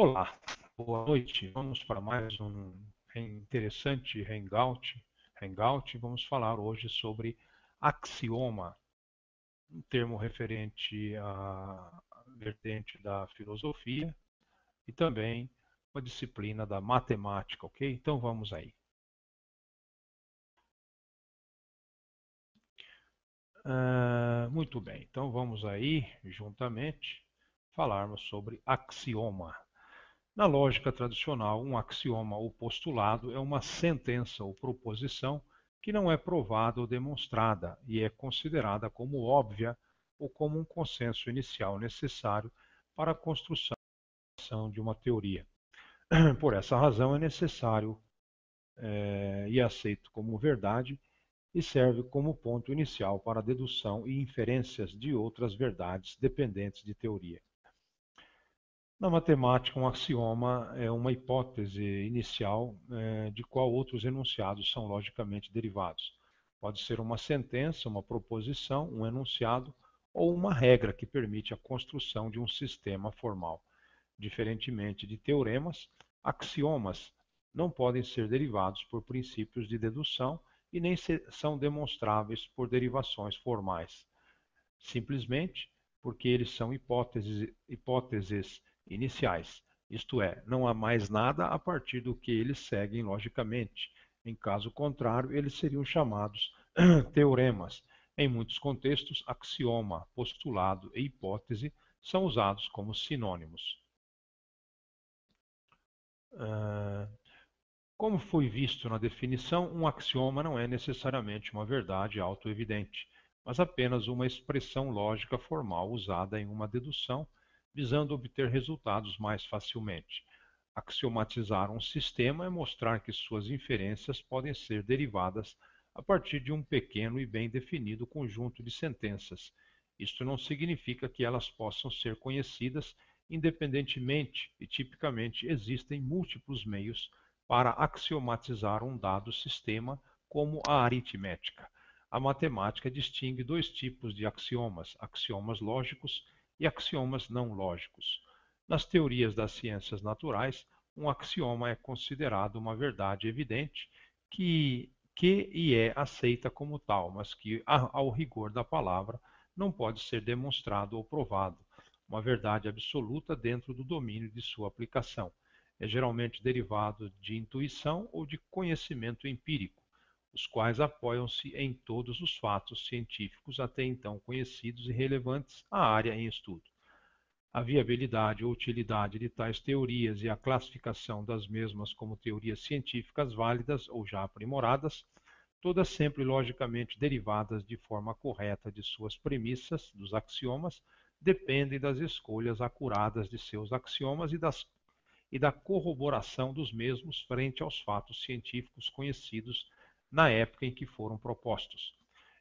Olá, boa noite. Vamos para mais um interessante hangout. Hangout, vamos falar hoje sobre axioma, um termo referente à vertente da filosofia e também uma disciplina da matemática, ok? Então vamos aí. Uh, muito bem, então vamos aí juntamente falarmos sobre axioma. Na lógica tradicional, um axioma ou postulado é uma sentença ou proposição que não é provada ou demonstrada e é considerada como óbvia ou como um consenso inicial necessário para a construção de uma teoria. Por essa razão, é necessário é, e aceito como verdade e serve como ponto inicial para a dedução e inferências de outras verdades dependentes de teoria. Na matemática, um axioma é uma hipótese inicial é, de qual outros enunciados são logicamente derivados. Pode ser uma sentença, uma proposição, um enunciado ou uma regra que permite a construção de um sistema formal. Diferentemente de teoremas, axiomas não podem ser derivados por princípios de dedução e nem são demonstráveis por derivações formais. Simplesmente porque eles são hipóteses, hipóteses iniciais, isto é, não há mais nada a partir do que eles seguem logicamente. Em caso contrário, eles seriam chamados teoremas. Em muitos contextos, axioma, postulado e hipótese são usados como sinônimos. Ah, como foi visto na definição, um axioma não é necessariamente uma verdade autoevidente, mas apenas uma expressão lógica formal usada em uma dedução visando obter resultados mais facilmente. Axiomatizar um sistema é mostrar que suas inferências podem ser derivadas a partir de um pequeno e bem definido conjunto de sentenças. Isto não significa que elas possam ser conhecidas independentemente e tipicamente existem múltiplos meios para axiomatizar um dado sistema, como a aritmética. A matemática distingue dois tipos de axiomas: axiomas lógicos e axiomas não lógicos. Nas teorias das ciências naturais, um axioma é considerado uma verdade evidente que, que e é aceita como tal, mas que, ao rigor da palavra, não pode ser demonstrado ou provado, uma verdade absoluta dentro do domínio de sua aplicação. É geralmente derivado de intuição ou de conhecimento empírico os quais apoiam-se em todos os fatos científicos até então conhecidos e relevantes à área em estudo. A viabilidade ou utilidade de tais teorias e a classificação das mesmas como teorias científicas válidas ou já aprimoradas, todas sempre logicamente derivadas de forma correta de suas premissas, dos axiomas, dependem das escolhas acuradas de seus axiomas e, das, e da corroboração dos mesmos frente aos fatos científicos conhecidos na época em que foram propostos,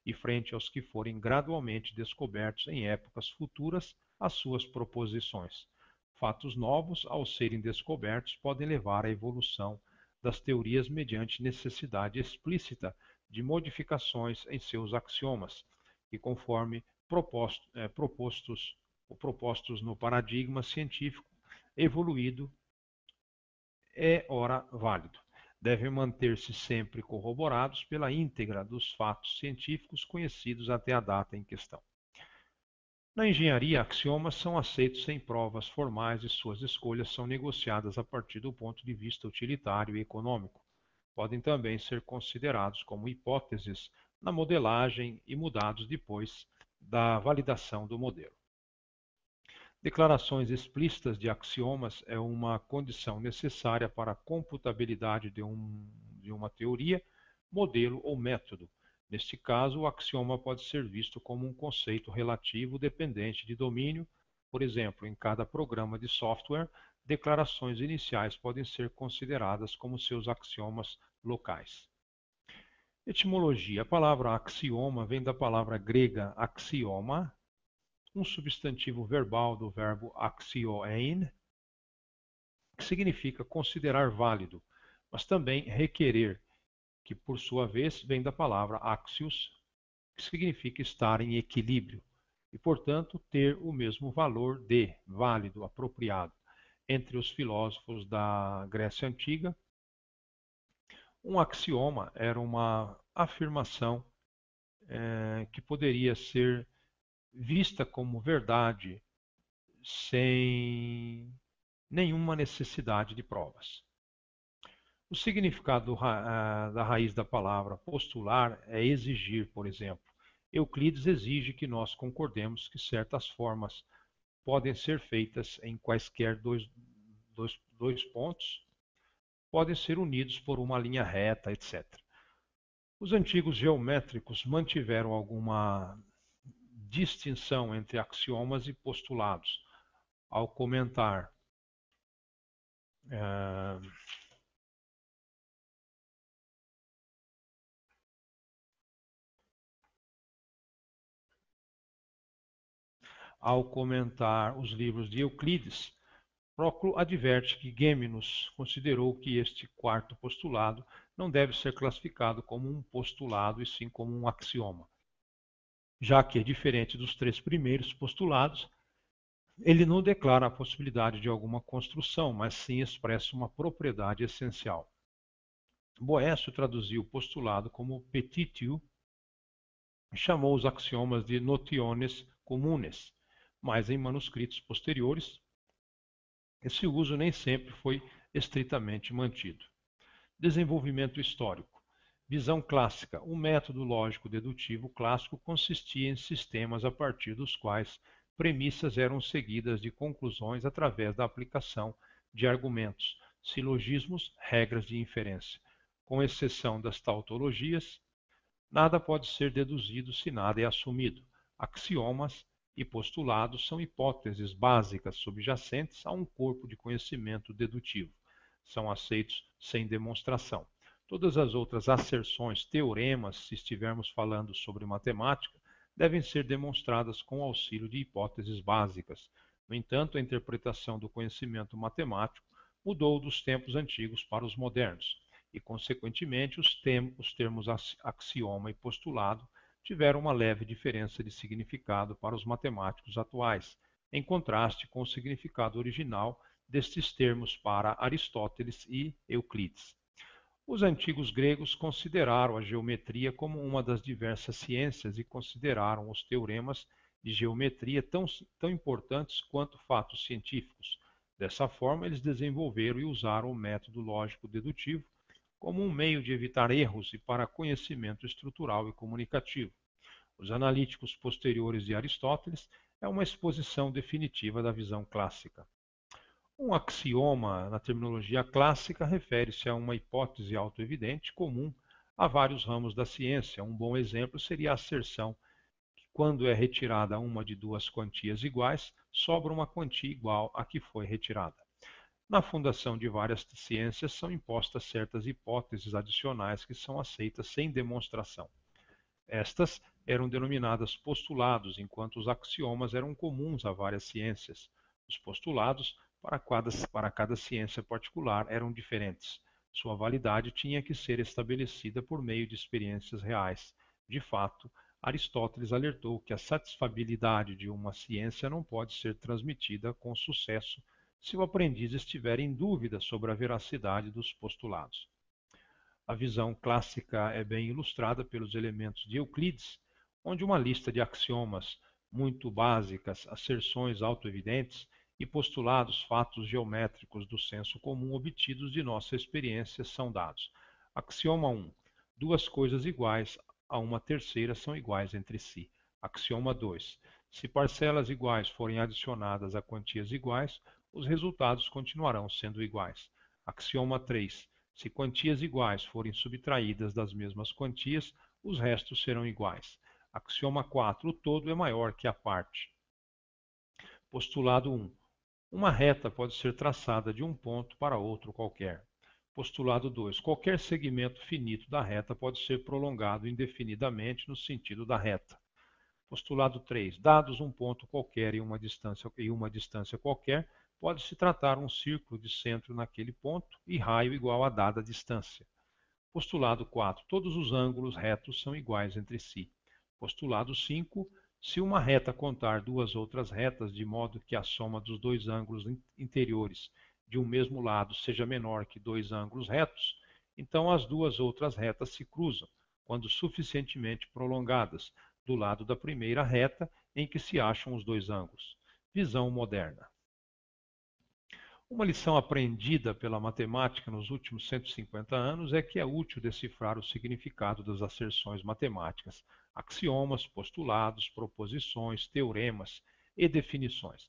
e frente aos que forem gradualmente descobertos em épocas futuras as suas proposições. Fatos novos, ao serem descobertos, podem levar à evolução das teorias mediante necessidade explícita de modificações em seus axiomas, e conforme proposto, é, propostos, propostos no paradigma científico evoluído, é ora válido devem manter-se sempre corroborados pela íntegra dos fatos científicos conhecidos até a data em questão. Na engenharia, axiomas são aceitos sem provas formais e suas escolhas são negociadas a partir do ponto de vista utilitário e econômico. Podem também ser considerados como hipóteses na modelagem e mudados depois da validação do modelo. Declarações explícitas de axiomas é uma condição necessária para a computabilidade de, um, de uma teoria, modelo ou método. Neste caso, o axioma pode ser visto como um conceito relativo dependente de domínio. Por exemplo, em cada programa de software, declarações iniciais podem ser consideradas como seus axiomas locais. Etimologia. A palavra axioma vem da palavra grega axioma, um substantivo verbal do verbo axioein, que significa considerar válido, mas também requerer, que por sua vez vem da palavra axios, que significa estar em equilíbrio, e portanto ter o mesmo valor de válido, apropriado, entre os filósofos da Grécia Antiga. Um axioma era uma afirmação é, que poderia ser vista como verdade sem nenhuma necessidade de provas. O significado da raiz da palavra postular é exigir, por exemplo. Euclides exige que nós concordemos que certas formas podem ser feitas em quaisquer dois, dois, dois pontos, podem ser unidos por uma linha reta, etc. Os antigos geométricos mantiveram alguma distinção entre axiomas e postulados. Ao comentar uh, ao comentar os livros de Euclides, Próclo adverte que Gêmenos considerou que este quarto postulado não deve ser classificado como um postulado e sim como um axioma já que é diferente dos três primeiros postulados, ele não declara a possibilidade de alguma construção, mas sim expressa uma propriedade essencial. Boécio traduziu o postulado como petitio e chamou os axiomas de notiones comunes, mas em manuscritos posteriores esse uso nem sempre foi estritamente mantido. Desenvolvimento histórico. Visão clássica: O método lógico-dedutivo clássico consistia em sistemas a partir dos quais premissas eram seguidas de conclusões através da aplicação de argumentos, silogismos, regras de inferência. Com exceção das tautologias, nada pode ser deduzido se nada é assumido. Axiomas e postulados são hipóteses básicas subjacentes a um corpo de conhecimento dedutivo. São aceitos sem demonstração. Todas as outras asserções, teoremas, se estivermos falando sobre matemática, devem ser demonstradas com auxílio de hipóteses básicas. No entanto, a interpretação do conhecimento matemático mudou dos tempos antigos para os modernos, e, consequentemente, os, os termos axioma e postulado tiveram uma leve diferença de significado para os matemáticos atuais, em contraste com o significado original destes termos para Aristóteles e Euclides. Os antigos gregos consideraram a geometria como uma das diversas ciências e consideraram os teoremas de geometria tão, tão importantes quanto fatos científicos. Dessa forma, eles desenvolveram e usaram o método lógico-dedutivo como um meio de evitar erros e para conhecimento estrutural e comunicativo. Os analíticos posteriores de Aristóteles é uma exposição definitiva da visão clássica. Um axioma, na terminologia clássica, refere-se a uma hipótese autoevidente comum a vários ramos da ciência. Um bom exemplo seria a asserção que, quando é retirada uma de duas quantias iguais, sobra uma quantia igual à que foi retirada. Na fundação de várias ciências são impostas certas hipóteses adicionais que são aceitas sem demonstração. Estas eram denominadas postulados, enquanto os axiomas eram comuns a várias ciências. Os postulados para cada, para cada ciência particular eram diferentes. Sua validade tinha que ser estabelecida por meio de experiências reais. De fato, Aristóteles alertou que a satisfabilidade de uma ciência não pode ser transmitida com sucesso se o aprendiz estiver em dúvida sobre a veracidade dos postulados. A visão clássica é bem ilustrada pelos elementos de Euclides, onde uma lista de axiomas muito básicas, asserções autoevidentes e postulados fatos geométricos do senso comum obtidos de nossa experiência são dados. Axioma 1. Duas coisas iguais a uma terceira são iguais entre si. Axioma 2. Se parcelas iguais forem adicionadas a quantias iguais, os resultados continuarão sendo iguais. Axioma 3. Se quantias iguais forem subtraídas das mesmas quantias, os restos serão iguais. Axioma 4. O todo é maior que a parte. Postulado 1. Uma reta pode ser traçada de um ponto para outro qualquer. Postulado 2. Qualquer segmento finito da reta pode ser prolongado indefinidamente no sentido da reta. Postulado 3. Dados um ponto qualquer e uma distância, e uma distância qualquer, pode-se tratar um círculo de centro naquele ponto e raio igual a dada distância. Postulado 4. Todos os ângulos retos são iguais entre si. Postulado 5. Se uma reta contar duas outras retas, de modo que a soma dos dois ângulos interiores de um mesmo lado seja menor que dois ângulos retos, então as duas outras retas se cruzam, quando suficientemente prolongadas, do lado da primeira reta em que se acham os dois ângulos. Visão moderna. Uma lição aprendida pela matemática nos últimos 150 anos é que é útil decifrar o significado das asserções matemáticas axiomas, postulados, proposições, teoremas e definições.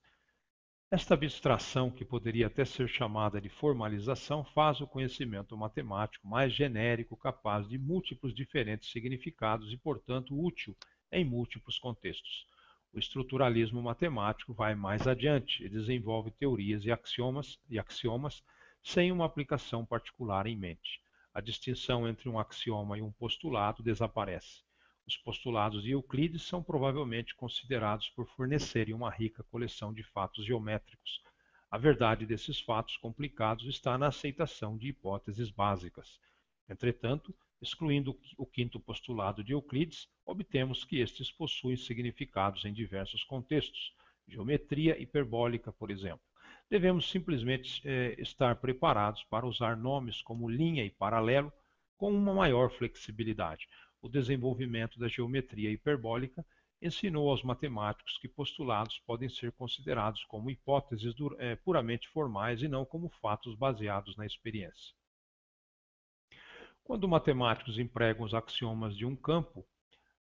Esta abstração, que poderia até ser chamada de formalização, faz o conhecimento matemático mais genérico, capaz de múltiplos diferentes significados e, portanto, útil em múltiplos contextos. O estruturalismo matemático vai mais adiante e desenvolve teorias e axiomas, e axiomas sem uma aplicação particular em mente. A distinção entre um axioma e um postulado desaparece. Os postulados de Euclides são provavelmente considerados por fornecerem uma rica coleção de fatos geométricos. A verdade desses fatos complicados está na aceitação de hipóteses básicas. Entretanto, excluindo o quinto postulado de Euclides, obtemos que estes possuem significados em diversos contextos, geometria hiperbólica, por exemplo. Devemos simplesmente eh, estar preparados para usar nomes como linha e paralelo com uma maior flexibilidade o desenvolvimento da geometria hiperbólica, ensinou aos matemáticos que postulados podem ser considerados como hipóteses eh, puramente formais e não como fatos baseados na experiência. Quando matemáticos empregam os axiomas de um campo,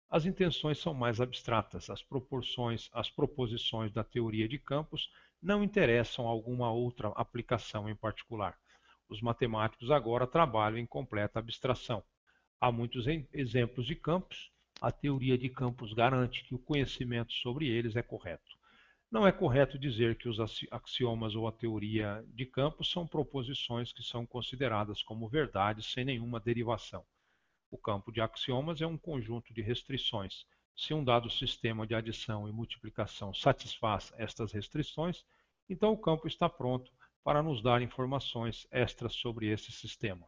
as intenções são mais abstratas, as proporções, as proposições da teoria de campos não interessam a alguma outra aplicação em particular. Os matemáticos agora trabalham em completa abstração. Há muitos exemplos de campos. A teoria de campos garante que o conhecimento sobre eles é correto. Não é correto dizer que os axiomas ou a teoria de campos são proposições que são consideradas como verdade sem nenhuma derivação. O campo de axiomas é um conjunto de restrições. Se um dado sistema de adição e multiplicação satisfaz estas restrições, então o campo está pronto para nos dar informações extras sobre esse sistema.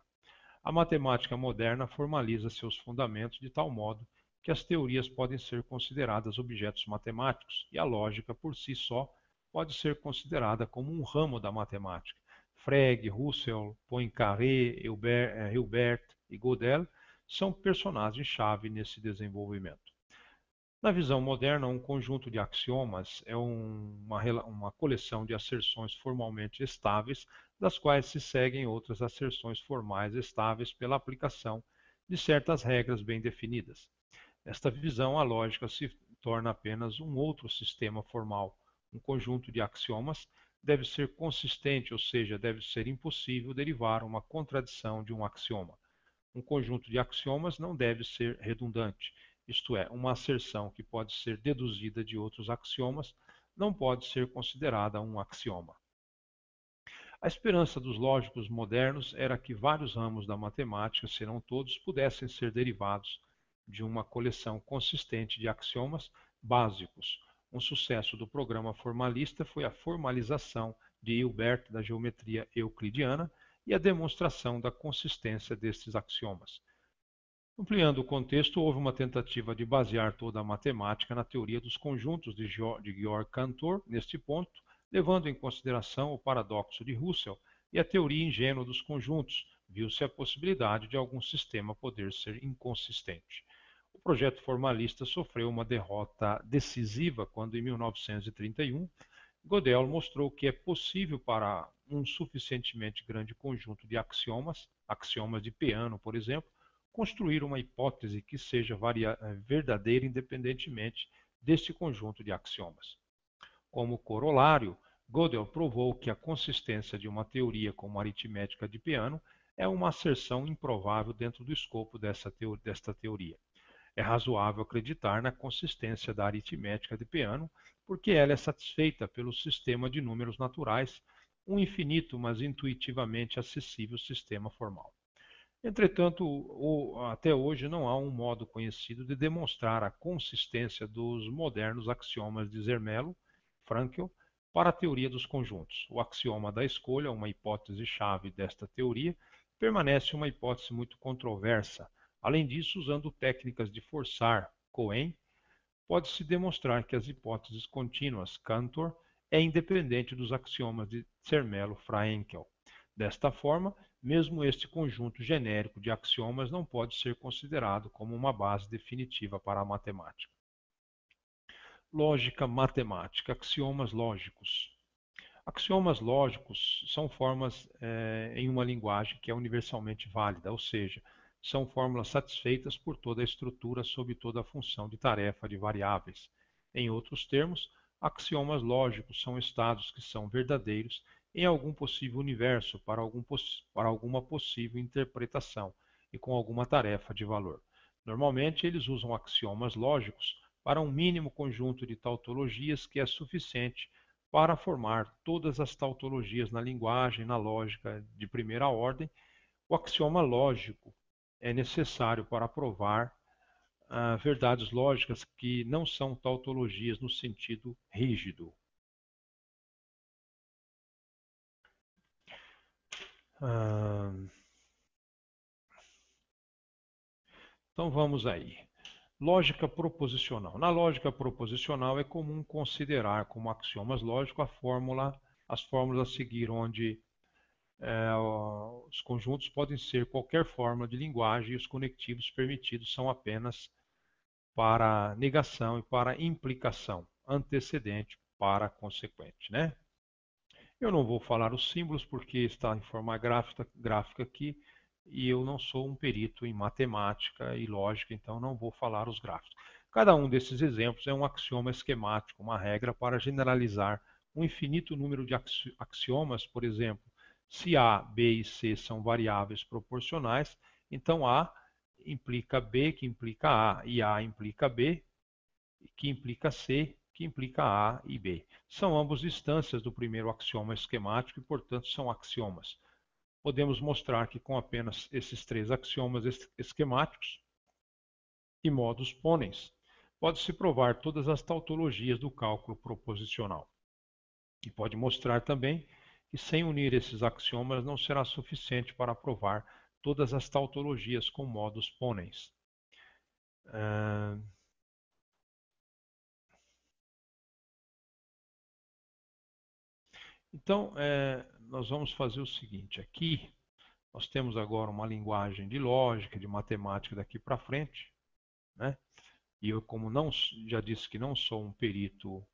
A matemática moderna formaliza seus fundamentos de tal modo que as teorias podem ser consideradas objetos matemáticos e a lógica por si só pode ser considerada como um ramo da matemática. Frege, Russell, Poincaré, eh, Hilbert, e Gödel são personagens-chave nesse desenvolvimento. Na visão moderna, um conjunto de axiomas é uma, uma coleção de asserções formalmente estáveis das quais se seguem outras asserções formais estáveis pela aplicação de certas regras bem definidas. Nesta visão, a lógica se torna apenas um outro sistema formal. Um conjunto de axiomas deve ser consistente, ou seja, deve ser impossível derivar uma contradição de um axioma. Um conjunto de axiomas não deve ser redundante, isto é, uma asserção que pode ser deduzida de outros axiomas não pode ser considerada um axioma. A esperança dos lógicos modernos era que vários ramos da matemática, se não todos, pudessem ser derivados de uma coleção consistente de axiomas básicos. Um sucesso do programa formalista foi a formalização de Hilbert da geometria euclidiana e a demonstração da consistência destes axiomas. Ampliando o contexto, houve uma tentativa de basear toda a matemática na teoria dos conjuntos de Georg Cantor. Neste ponto, levando em consideração o paradoxo de Russell e a teoria ingênua dos conjuntos, viu-se a possibilidade de algum sistema poder ser inconsistente. O projeto formalista sofreu uma derrota decisiva quando, em 1931, Gödel mostrou que é possível para um suficientemente grande conjunto de axiomas, axiomas de Peano, por exemplo, construir uma hipótese que seja eh, verdadeira independentemente deste conjunto de axiomas. Como corolário, Gödel provou que a consistência de uma teoria como aritmética de Peano é uma asserção improvável dentro do escopo dessa desta teoria. É razoável acreditar na consistência da aritmética de Peano, porque ela é satisfeita pelo sistema de números naturais, um infinito, mas intuitivamente acessível sistema formal. Entretanto, até hoje não há um modo conhecido de demonstrar a consistência dos modernos axiomas de Zermelo, Frankel para a teoria dos conjuntos. O axioma da escolha, uma hipótese-chave desta teoria, permanece uma hipótese muito controversa. Além disso, usando técnicas de forçar Cohen, pode-se demonstrar que as hipóteses contínuas Cantor é independente dos axiomas de Zermelo-Fraenkel. Desta forma, mesmo este conjunto genérico de axiomas não pode ser considerado como uma base definitiva para a matemática. Lógica matemática, axiomas lógicos. Axiomas lógicos são formas é, em uma linguagem que é universalmente válida, ou seja, são fórmulas satisfeitas por toda a estrutura sob toda a função de tarefa de variáveis. Em outros termos, axiomas lógicos são estados que são verdadeiros em algum possível universo para, algum poss para alguma possível interpretação e com alguma tarefa de valor. Normalmente, eles usam axiomas lógicos para um mínimo conjunto de tautologias que é suficiente para formar todas as tautologias na linguagem, na lógica de primeira ordem, o axioma lógico é necessário para provar ah, verdades lógicas que não são tautologias no sentido rígido. Ah, então vamos aí. Lógica proposicional. Na lógica proposicional é comum considerar como axiomas lógicos a fórmula, as fórmulas a seguir, onde é, os conjuntos podem ser qualquer fórmula de linguagem e os conectivos permitidos são apenas para negação e para implicação, antecedente para consequente. Né? Eu não vou falar os símbolos porque está em forma gráfica, gráfica aqui, e eu não sou um perito em matemática e lógica, então não vou falar os gráficos. Cada um desses exemplos é um axioma esquemático, uma regra para generalizar um infinito número de axiomas, por exemplo, se A, B e C são variáveis proporcionais, então A implica B, que implica A, e A implica B, que implica C, que implica A e B. São ambos instâncias do primeiro axioma esquemático e, portanto, são axiomas podemos mostrar que com apenas esses três axiomas esquemáticos e modos ponens, pode-se provar todas as tautologias do cálculo proposicional. E pode mostrar também que sem unir esses axiomas não será suficiente para provar todas as tautologias com modos ponens. Uh... Então, é, nós vamos fazer o seguinte: aqui nós temos agora uma linguagem de lógica, de matemática daqui para frente, né? E eu, como não já disse que não sou um perito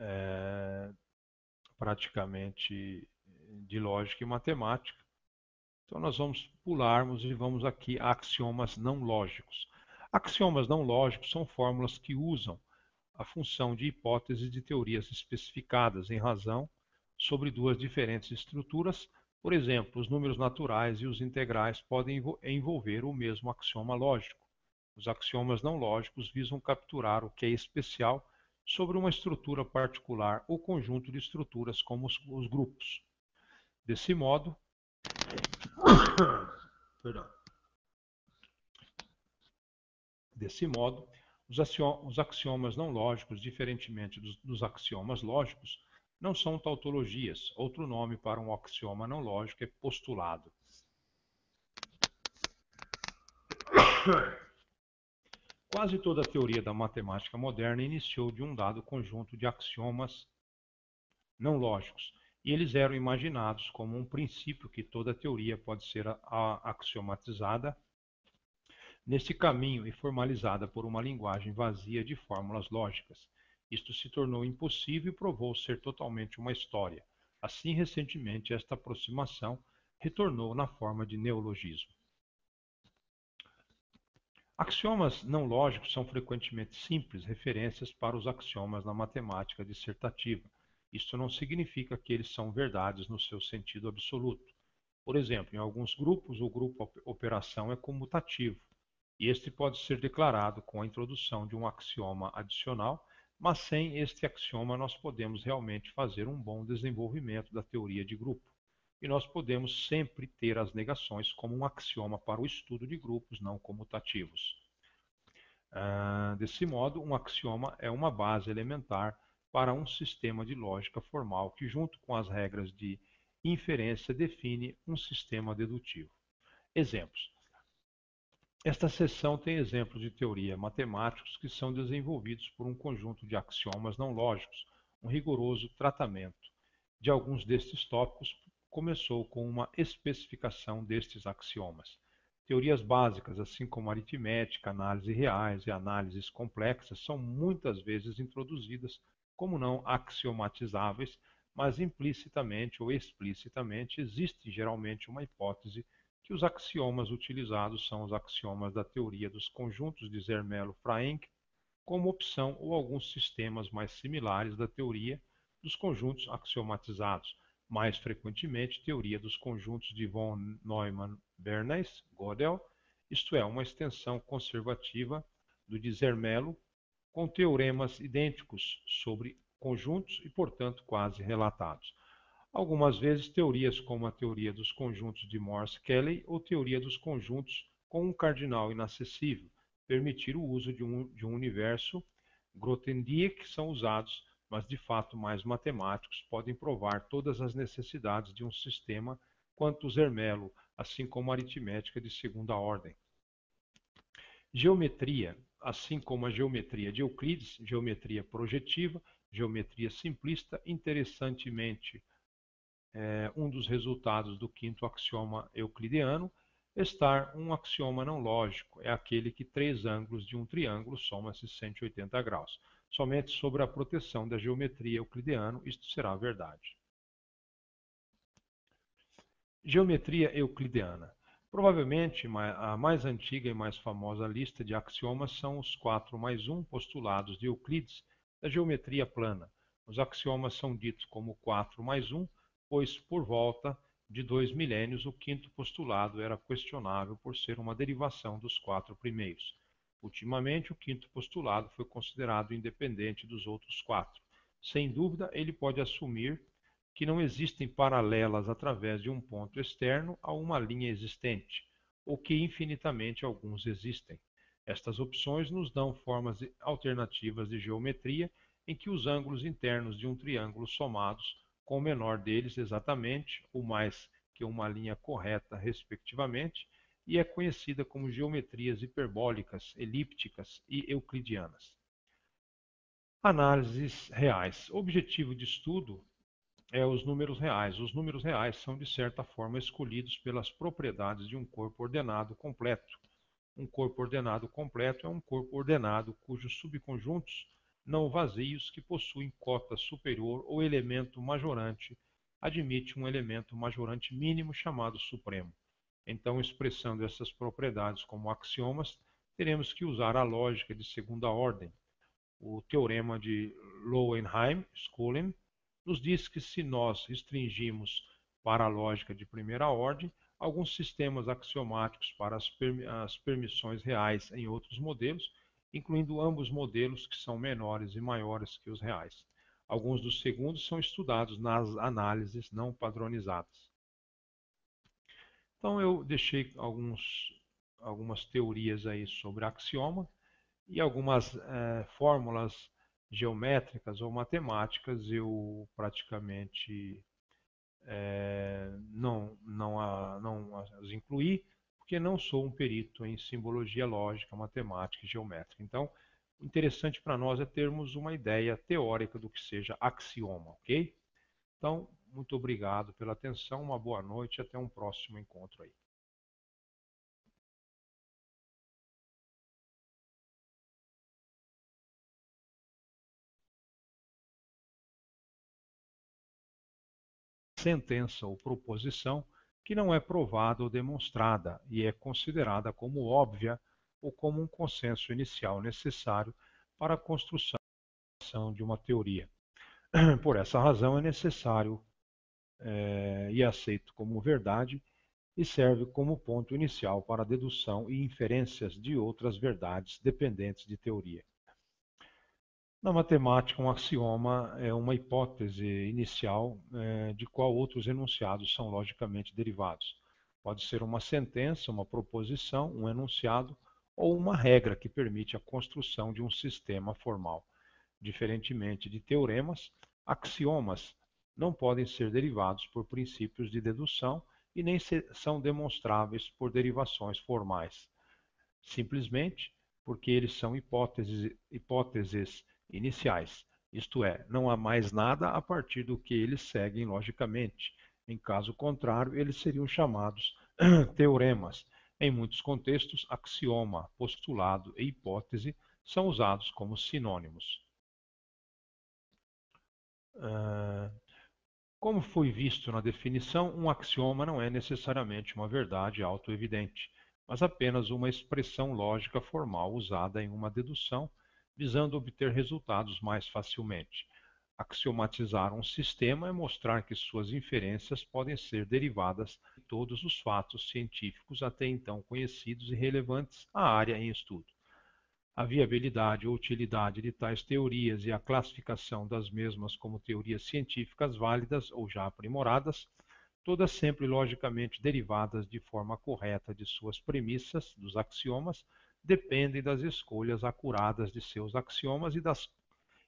é, praticamente de lógica e matemática, então nós vamos pularmos e vamos aqui a axiomas não lógicos. Axiomas não lógicos são fórmulas que usam a função de hipóteses de teorias especificadas em razão sobre duas diferentes estruturas. Por exemplo, os números naturais e os integrais podem envolver o mesmo axioma lógico. Os axiomas não lógicos visam capturar o que é especial sobre uma estrutura particular ou conjunto de estruturas como os, os grupos. Desse modo, Desse modo, os axiomas não lógicos, diferentemente dos, dos axiomas lógicos, não são tautologias. Outro nome para um axioma não lógico é postulado. Quase toda a teoria da matemática moderna iniciou de um dado conjunto de axiomas não lógicos, e eles eram imaginados como um princípio que toda teoria pode ser axiomatizada nesse caminho e formalizada por uma linguagem vazia de fórmulas lógicas. Isto se tornou impossível e provou ser totalmente uma história. Assim, recentemente, esta aproximação retornou na forma de neologismo. Axiomas não lógicos são frequentemente simples referências para os axiomas na matemática dissertativa. Isto não significa que eles são verdades no seu sentido absoluto. Por exemplo, em alguns grupos, o grupo operação é comutativo, e este pode ser declarado com a introdução de um axioma adicional mas sem este axioma nós podemos realmente fazer um bom desenvolvimento da teoria de grupo. E nós podemos sempre ter as negações como um axioma para o estudo de grupos não comutativos. Ah, desse modo, um axioma é uma base elementar para um sistema de lógica formal que, junto com as regras de inferência, define um sistema dedutivo. Exemplos. Esta seção tem exemplos de teoria matemáticos que são desenvolvidos por um conjunto de axiomas não lógicos. Um rigoroso tratamento de alguns destes tópicos começou com uma especificação destes axiomas. Teorias básicas, assim como aritmética, análise reais e análises complexas, são muitas vezes introduzidas como não axiomatizáveis, mas implicitamente ou explicitamente existe geralmente uma hipótese que os axiomas utilizados são os axiomas da teoria dos conjuntos de Zermelo-Fraenkel, como opção ou alguns sistemas mais similares da teoria dos conjuntos axiomatizados, mais frequentemente teoria dos conjuntos de von Neumann-Bernays, Gödel, isto é, uma extensão conservativa do de Zermelo com teoremas idênticos sobre conjuntos e, portanto, quase relatados algumas vezes teorias como a teoria dos conjuntos de morse kelley ou teoria dos conjuntos com um cardinal inacessível, permitir o uso de um, de um universo Grothendieck são usados, mas de fato mais matemáticos podem provar todas as necessidades de um sistema quanto o Zermelo, assim como a aritmética de segunda ordem. Geometria, assim como a geometria de Euclides, geometria projetiva, geometria simplista, interessantemente é, um dos resultados do quinto axioma euclidiano, estar um axioma não lógico, é aquele que três ângulos de um triângulo somam-se 180 graus. Somente sobre a proteção da geometria euclidiana isto será verdade. Geometria euclidiana. Provavelmente a mais antiga e mais famosa lista de axiomas são os 4 mais 1 postulados de Euclides da geometria plana. Os axiomas são ditos como 4 mais 1 pois por volta de dois milênios o quinto postulado era questionável por ser uma derivação dos quatro primeiros. Ultimamente, o quinto postulado foi considerado independente dos outros quatro. Sem dúvida, ele pode assumir que não existem paralelas através de um ponto externo a uma linha existente, ou que infinitamente alguns existem. Estas opções nos dão formas alternativas de geometria em que os ângulos internos de um triângulo somados com o menor deles exatamente, ou mais que é uma linha correta, respectivamente, e é conhecida como geometrias hiperbólicas, elípticas e euclidianas. Análises reais. O objetivo de estudo é os números reais. Os números reais são, de certa forma, escolhidos pelas propriedades de um corpo ordenado completo. Um corpo ordenado completo é um corpo ordenado cujos subconjuntos não vazios que possuem cota superior ou elemento majorante admite um elemento majorante mínimo chamado supremo. Então, expressando essas propriedades como axiomas, teremos que usar a lógica de segunda ordem. O teorema de Lowenheim, Skolem, nos diz que se nós restringimos para a lógica de primeira ordem alguns sistemas axiomáticos para as, permissões reais em outros modelos, incluindo ambos modelos que são menores e maiores que os reais. Alguns dos segundos são estudados nas análises não padronizadas. Então eu deixei alguns, algumas teorias aí sobre axioma e algumas é, fórmulas geométricas ou matemáticas eu praticamente é, não, não, a, não as incluí, porque não sou um perito em simbologia lógica, matemática e geométrica. Então, o interessante para nós é termos uma ideia teórica do que seja axioma, ok? Então, muito obrigado pela atenção, uma boa noite e até um próximo encontro aí. sentença ou proposição que não é provada ou demonstrada e é considerada como óbvia ou como um consenso inicial necessário para a construção de uma teoria. Por essa razão, é necessário é, e aceito como verdade e serve como ponto inicial para a dedução e inferências de outras verdades dependentes de teoria. Na matemática, um axioma é uma hipótese inicial é, de qual outros enunciados são logicamente derivados. Pode ser uma sentença, uma proposição, um enunciado ou uma regra que permite a construção de um sistema formal. Diferentemente de teoremas, axiomas não podem ser derivados por princípios de dedução e nem são demonstráveis por derivações formais. Simplesmente porque eles são hipóteses, hipóteses iniciais, isto é, não há mais nada a partir do que eles seguem logicamente. Em caso contrário, eles seriam chamados teoremas. Em muitos contextos, axioma, postulado e hipótese são usados como sinônimos. Ah, como foi visto na definição, um axioma não é necessariamente uma verdade autoevidente, mas apenas uma expressão lógica formal usada em uma dedução visando obter resultados mais facilmente. Axiomatizar um sistema é mostrar que suas inferências podem ser derivadas de todos os fatos científicos até então conhecidos e relevantes à área em estudo. A viabilidade ou utilidade de tais teorias e a classificação das mesmas como teorias científicas válidas ou já aprimoradas, todas sempre logicamente derivadas de forma correta de suas premissas, dos axiomas, dependem das escolhas acuradas de seus axiomas e, das,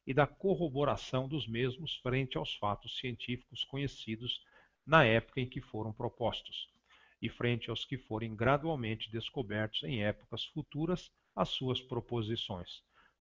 e da corroboração dos mesmos frente aos fatos científicos conhecidos na época em que foram propostos, e frente aos que forem gradualmente descobertos em épocas futuras as suas proposições.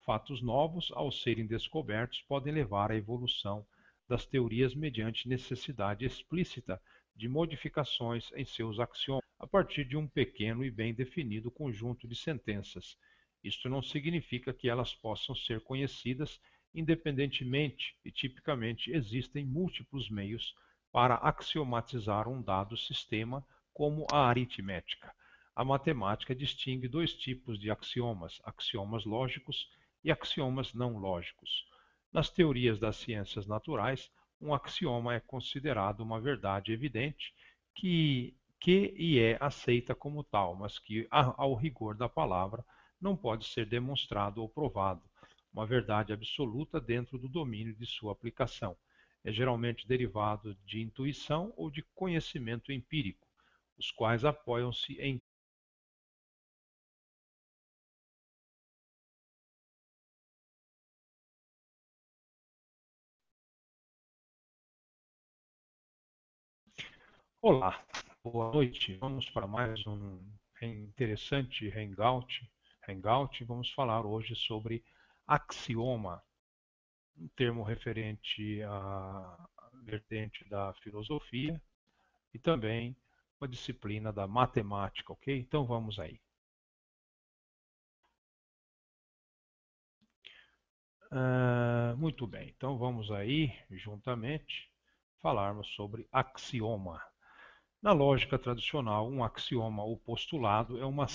Fatos novos, ao serem descobertos, podem levar à evolução das teorias mediante necessidade explícita de modificações em seus axiomas a partir de um pequeno e bem definido conjunto de sentenças. Isto não significa que elas possam ser conhecidas independentemente e tipicamente existem múltiplos meios para axiomatizar um dado sistema como a aritmética. A matemática distingue dois tipos de axiomas, axiomas lógicos e axiomas não lógicos. Nas teorias das ciências naturais, um axioma é considerado uma verdade evidente que, que e é aceita como tal, mas que, ao rigor da palavra, não pode ser demonstrado ou provado, uma verdade absoluta dentro do domínio de sua aplicação. É geralmente derivado de intuição ou de conhecimento empírico, os quais apoiam-se em Olá, boa noite. Vamos para mais um interessante hangout. Hangout, vamos falar hoje sobre axioma, um termo referente à vertente da filosofia e também uma disciplina da matemática, ok? Então vamos aí. Uh, muito bem, então vamos aí juntamente falarmos sobre axioma. Na lógica tradicional, um axioma ou postulado é uma